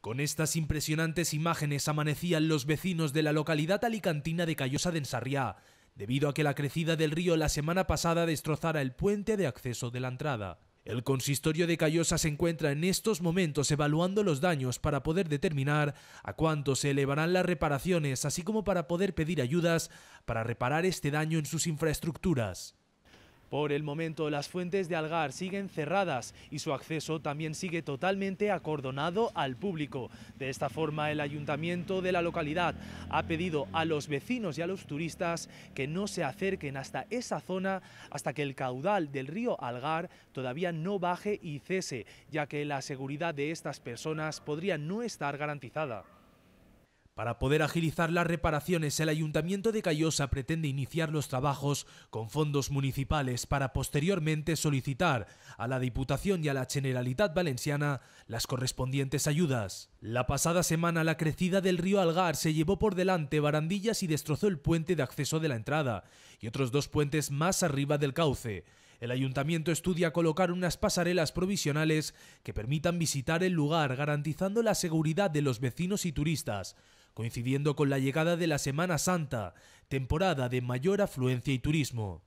Con estas impresionantes imágenes amanecían los vecinos de la localidad alicantina de Callosa de Ensarriá, debido a que la crecida del río la semana pasada destrozara el puente de acceso de la entrada. El consistorio de Cayosa se encuentra en estos momentos evaluando los daños para poder determinar a cuánto se elevarán las reparaciones, así como para poder pedir ayudas para reparar este daño en sus infraestructuras. Por el momento, las fuentes de Algar siguen cerradas y su acceso también sigue totalmente acordonado al público. De esta forma, el ayuntamiento de la localidad ha pedido a los vecinos y a los turistas que no se acerquen hasta esa zona hasta que el caudal del río Algar todavía no baje y cese, ya que la seguridad de estas personas podría no estar garantizada. Para poder agilizar las reparaciones, el Ayuntamiento de Callosa pretende iniciar los trabajos con fondos municipales para posteriormente solicitar a la Diputación y a la Generalitat Valenciana las correspondientes ayudas. La pasada semana la crecida del río Algar se llevó por delante barandillas y destrozó el puente de acceso de la entrada y otros dos puentes más arriba del cauce. El ayuntamiento estudia colocar unas pasarelas provisionales que permitan visitar el lugar garantizando la seguridad de los vecinos y turistas coincidiendo con la llegada de la Semana Santa, temporada de mayor afluencia y turismo.